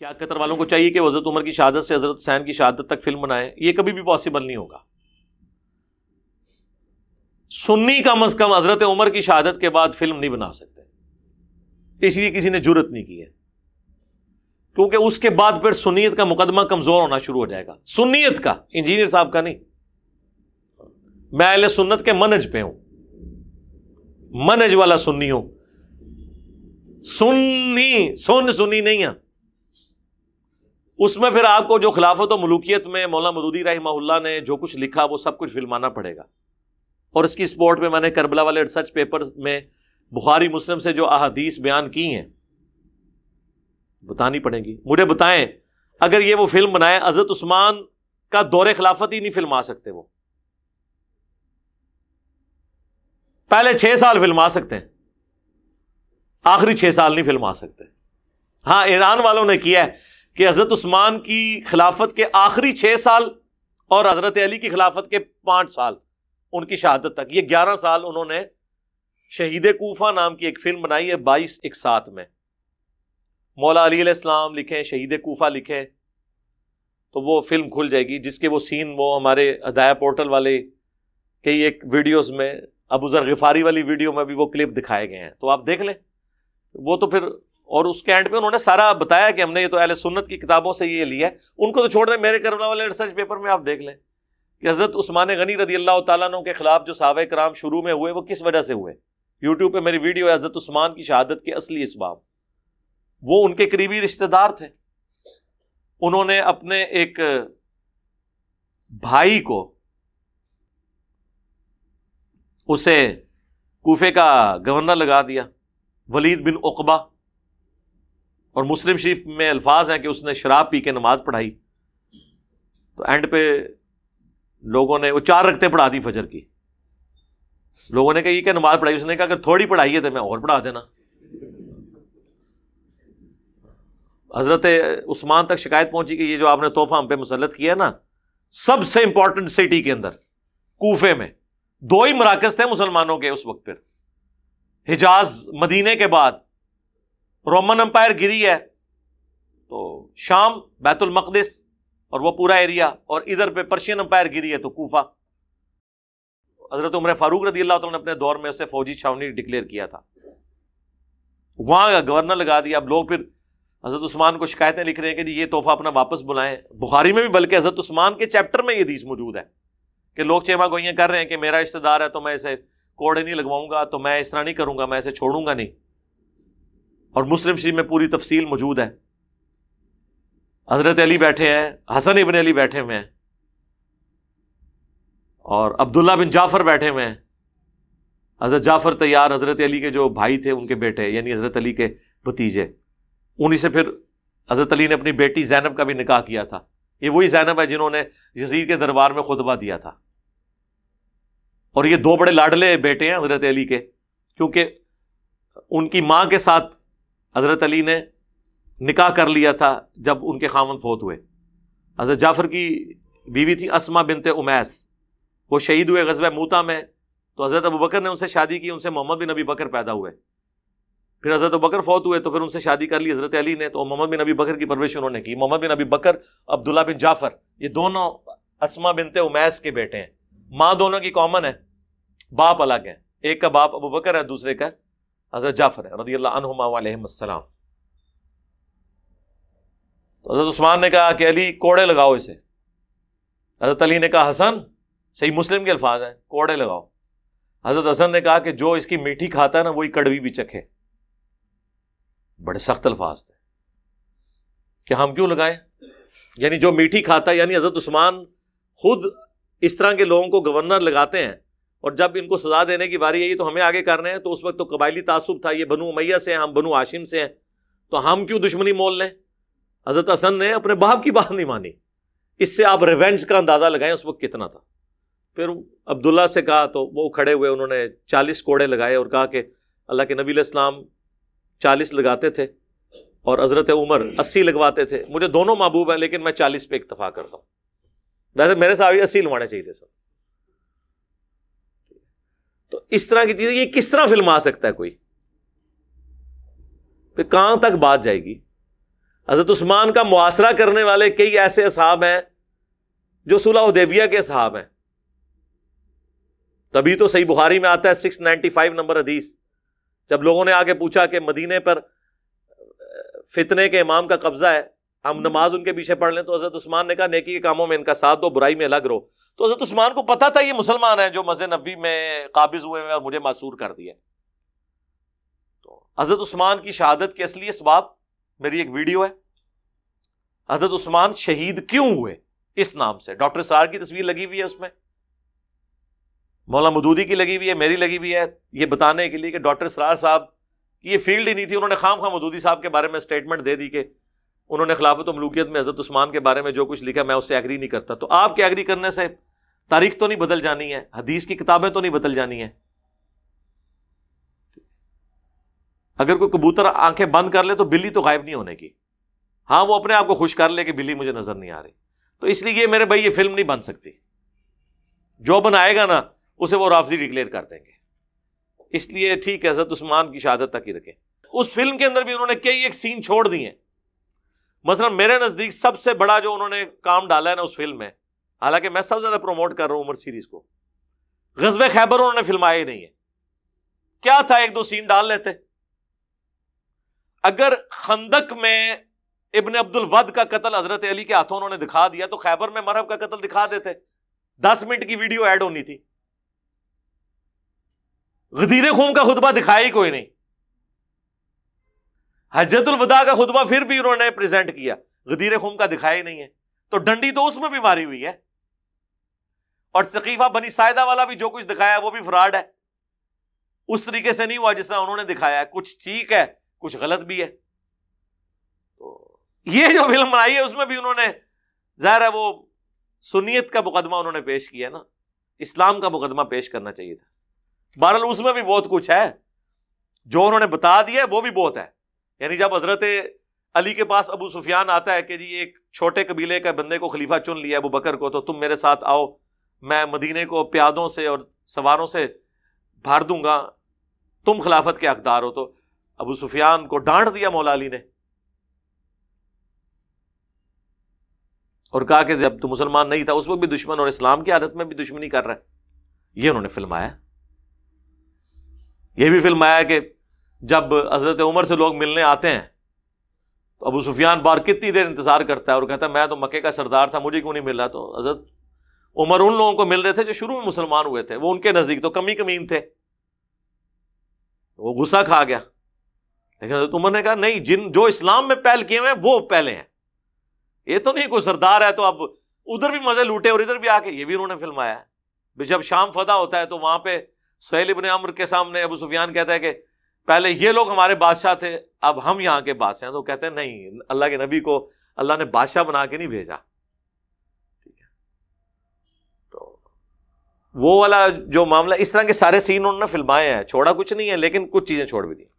क्या कतर वालों को चाहिए कि हज़रत उमर की शहादत से हज़रत हुसैन की शहादत तक फिल्म बनाए ये कभी भी पॉसिबल नहीं होगा सुन्नी कम अज़ कम हज़रत उमर की शहादत के बाद फिल्म नहीं बना सकते इसलिए किसी ने जरूरत नहीं की है क्योंकि उसके बाद फिर सुनीत का मुकदमा कमज़ोर होना शुरू हो जाएगा सुनीत का इंजीनियर साहब का नहीं मैं अहले सुन्नत के मनज पे हूं मनज वाला सुन्नी हूं सुन्नी सुन सुनी नहीं है उसमें फिर आपको जो खिलाफत मलूकियत में मौलाना मदूदी रही ने जो कुछ लिखा वो सब कुछ फिल्माना पड़ेगा और इसकी स्पोर्ट में मैंने करबला वाले रिसर्च पेपर में बुखारी मुस्लिम से जो अहादीस बयान की है बतानी पड़ेगी मुझे बताएं अगर ये वो फिल्म बनाए अजरत उस्मान का दौरे खिलाफत ही नहीं फिल्म आ सकते वो पहले छह साल फिल्म आ सकते हैं आखिरी छह साल नहीं फिल्म आ सकते हाँ ईरान वालों ने किया है कि हज़रत उस्मान की खिलाफत के आखिरी छह साल और हज़रत अली की खिलाफत के पांच साल उनकी शहादत तक ये ग्यारह साल उन्होंने शहीद कोफा नाम की एक फिल्म बनाई है बाईस एक साथ में मौला अली इस्लाम लिखें शहीद कोफा लिखे तो वो फिल्म खुल जाएगी जिसके वो सीन वो हमारे हदाया पोर्टल वाले कई एक वीडियोज में अबूज़र गिफारी वाली वीडियो में भी वो क्लिप दिखाए गए हैं तो आप देख लें वो तो फिर और उसके एंड पे उन्होंने सारा बताया कि हमने ये तो अहले सुन्नत की किताबों से ये लिया है उनको तो छोड़ दें मेरे करना वाले रिसर्च पेपर में आप देख लें कि हज़रत उस्मान गनी रदी अल्लाह तु के खिलाफ जो सहाब कराम शुरू में हुए वो किस वजह से हुए यूट्यूब पर मेरी वीडियो है हज़रत उस्मान की शहादत के असली इसबाब वो उनके करीबी रिश्तेदार थे उन्होंने अपने एक भाई को उसे कूफे का गवर्नर लगा दिया वलीद बिन उकबा और मुस्लिम शरीफ में अल्फाज हैं कि उसने शराब पी के नमाज पढ़ाई तो एंड पे लोगों ने वो चार रखते पढ़ा दी फजर की लोगों ने कहा ये क्या नमाज पढ़ाई उसने कहा अगर थोड़ी पढ़ाई है तो मैं और पढ़ा देना हजरत उस्मान तक शिकायत पहुंची कि ये जो आपने तोहफा हम पे मुसलत किया ना सबसे इंपॉर्टेंट सिटी के अंदर कूफे में दो ही मराकज थे मुसलमानों के उस वक्त पर हिजाज मदीने के बाद रोमन अंपायर गिरी है तो शाम बैतुल मकदस और वह पूरा एरिया और इधर पे पर्शियन अंपायर गिरी है तो कोफा हजरत उम्र फारूक रदी अल्लाह ने अपने दौर में उसे फौजी छावनी डिक्लेयर किया था वहां का गवर्नर लगा दिया अब लोग फिर हजरत उस्मान को शिकायतें लिख रहे हैं कि जी ये तोहफा अपना वापस बुलाएं बुखारी में भी बल्कि हजरत उस्मान के चैप्टर में ये हदीस मौजूद है कि लोग चेमा गोइयाँ कर रहे हैं कि मेरा रिश्तेदार है तो मैं इसे कोड़े नहीं लगवाऊंगा तो मैं इस तरह नहीं करूंगा मैं इसे छोड़ूंगा नहीं और मुस्लिम शरीफ में पूरी तफसील मौजूद है हजरत अली बैठे हैं हसन इबन अली बैठे हुए हैं और अब्दुल्ला बिन जाफर बैठे हुए हैं हज़रत जाफर तैयार हज़रत अली के जो भाई थे उनके बेटे यानी हज़रत अली के भतीजे उन्हीं से फिर हज़रत अली ने अपनी बेटी जैनब का भी निकाह किया था ये वही जैनब है जिन्होंने यजीद के दरबार में खुतबा दिया था और ये दो बड़े लाडले बेटे हैं हज़रत अली के क्योंकि उनकी माँ के साथ हज़रत अली ने निकाह कर लिया था जब उनके खामन फौत हुए हज़रत जाफ़र की बीवी थी असमा बिनते उमैस वो शहीद हुए गजब मूता में तो हज़रत अबू बकर ने उनसे शादी की उनसे मोहम्मद बिन अबी बकर पैदा हुए फिर हज़रत बकर फौत हुए तो फिर उनसे शादी कर ली हज़रत अली ने तो मोहम्मद बिन अबी बकर की परवरिश उन्होंने की मोहम्मद बिन अबी बकर अब्दुल्ला बिन जाफ़र ये दोनों असमा बिनते उमैस के बेटे हैं माँ दोनों की कॉमन है बाप अलग है एक का बाप अबू बकर है दूसरे का हज़रत जाफ़र रदी अल्लाहमाम तो हज़रत उस्मान ने कहा कि अली कोड़े लगाओ इसे हज़रत अली ने कहा हसन सही मुस्लिम के अल्फाज हैं कोड़े लगाओ हज़रत हसन ने कहा कि जो इसकी मीठी खाता है ना वही कड़वी भी चखे बड़े सख्त अल्फाज थे कि हम क्यों लगाए यानी जो मीठी खाता है यानी हज़रत उस्मान खुद इस तरह के लोगों को गवर्नर लगाते हैं और जब इनको सजा देने की बारी आई तो हमें आगे कर रहे हैं तो उस वक्त तो कबायली तासुब था ये बनु उमैया से हैं हम बनु आशिम से हैं तो हम क्यों दुश्मनी मोल लें हजरत हसन ने अपने बाप की बात नहीं मानी इससे आप रिवेंज का अंदाज़ा लगाएं उस वक्त कितना था फिर अब्दुल्ला से कहा तो वो खड़े हुए उन्होंने चालीस कोड़े लगाए और कहा कि अल्लाह के नबी इस्लाम चालीस लगाते थे और हज़रत उमर अस्सी लगवाते थे मुझे दोनों महबूब हैं लेकिन मैं चालीस पे इतफा करता हूँ वैसे मेरे साथ ही अस्सी लगवाने चाहिए थे सर तो इस तरह की चीज ये किस तरह फिल्म आ सकता है कोई फिर कहां तक बात जाएगी हजरत उस्मान का मुआसरा करने वाले कई ऐसे असहाब हैं जो सुलह देबिया के असहाब हैं तभी तो सही बुखारी में आता है 695 नंबर हदीस जब लोगों ने आके पूछा कि मदीने पर फितने के इमाम का कब्जा है हम नमाज उनके पीछे पढ़ लें तो हजरत उस्मान ने कहा नेकी के कामों में इनका साथ दो बुराई में अलग रहो तो हजरत उस्मान को पता था ये मुसलमान है जो मस्जिद नबी में काबिज हुए हैं और मुझे मासूर कर दिया तो हजरत उस्मान की शहादत के असली इसबाब मेरी एक वीडियो है हजरत उस्मान शहीद क्यों हुए इस नाम से डॉक्टर सरार की तस्वीर लगी हुई है उसमें मौला मदूदी की लगी हुई है मेरी लगी हुई है ये बताने के लिए कि डॉक्टर सरार साहब की ये फील्ड ही नहीं थी उन्होंने खाम खां मदूदी साहब के बारे में स्टेटमेंट दे दी कि उन्होंने खिलाफत मलूकियत में हजरत उस्मान के बारे में जो कुछ लिखा मैं उससे एग्री नहीं करता तो आपके एग्री करने से तारीख तो नहीं बदल जानी है हदीस की किताबें तो नहीं बदल जानी है अगर कोई कबूतर आंखें बंद कर ले तो बिल्ली तो गायब नहीं होने की हाँ वो अपने आप को खुश कर ले कि बिल्ली मुझे नजर नहीं आ रही तो इसलिए मेरे भाई ये फिल्म नहीं बन सकती जो बनाएगा ना उसे वो राफजी डिक्लेयर कर देंगे इसलिए ठीक है हजरत उस्मान की शहादत तक ही रखें उस फिल्म के अंदर भी उन्होंने कई एक सीन छोड़ दिए मसलन मेरे नजदीक सबसे बड़ा जो उन्होंने काम डाला है ना उस फिल्म में हालांकि मैं सबसे ज्यादा प्रमोट कर रहा हूं उमर सीरीज को गजबे खैबर उन्होंने फिल्माया ही नहीं है क्या था एक दो सीन डाल लेते अगर खंदक में इबन अब्दुल वद का कत्ल हजरत अली के हाथों उन्होंने दिखा दिया तो खैबर में मरहब का कत्ल दिखा देते दस मिनट की वीडियो ऐड होनी थी गदीर खूम का खुतबा दिखाया ही कोई नहीं हजरतुल वदा का खुतबा फिर भी उन्होंने प्रेजेंट किया गदीर खूम का दिखाया ही नहीं है तो डंडी तो उसमें भी मारी हुई है और सकीफा बनी सायदा वाला भी जो कुछ दिखाया है वो भी फ्रॉड है उस तरीके से नहीं हुआ जिस तरह उन्होंने दिखाया है कुछ ठीक है कुछ गलत भी है तो ये जो फिल्म बनाई है उसमें भी उन्होंने जाहिर है वो सुनीत का मुकदमा उन्होंने पेश किया ना इस्लाम का मुकदमा पेश करना चाहिए था बहरहाल उसमें भी बहुत कुछ है जो उन्होंने बता दिया वो भी बहुत है यानी जब हजरत अली के पास अबू सुफियान आता है कि जी एक छोटे कबीले के बंदे को खलीफा चुन लिया अबू बकर को तो तुम मेरे साथ आओ मैं मदीने को प्यादों से और सवारों से भर दूंगा तुम खिलाफत के हकदार हो तो अबू सुफियान को डांट दिया मौला अली ने और कहा कि जब तू मुसलमान नहीं था उस वक्त भी दुश्मन और इस्लाम की आदत में भी दुश्मनी कर रहा है यह उन्होंने फिल्म आया यह भी फिल्म आया कि जब हजरत उमर से लोग मिलने आते हैं तो अबू सुफियान बार कितनी देर इंतजार करता है और कहता है मैं तो मक्के का सरदार था मुझे क्यों नहीं मिल रहा तो हजरत उमर उन लोगों को मिल रहे थे जो शुरू में मुसलमान हुए थे वो उनके नज़दीक तो कमी कमीन थे वो गुस्सा खा गया लेकिन उमर ने कहा नहीं जिन जो इस्लाम में पहल किए हुए वो पहले हैं ये तो नहीं कोई सरदार है तो अब उधर भी मजे लूटे और इधर भी आके ये भी उन्होंने फिल्माया है जब शाम फदा होता है तो वहां पर सुहेल इबन अम्र के सामने अबू सुफियान कहता है कि पहले ये लोग हमारे बादशाह थे अब हम यहाँ के बादशाह हैं तो कहते हैं नहीं अल्लाह के नबी को अल्लाह ने बादशाह बना के नहीं भेजा वो वाला जो मामला इस तरह के सारे सीन उन्होंने फिल्माए हैं छोड़ा कुछ नहीं है लेकिन कुछ चीज़ें छोड़ भी दी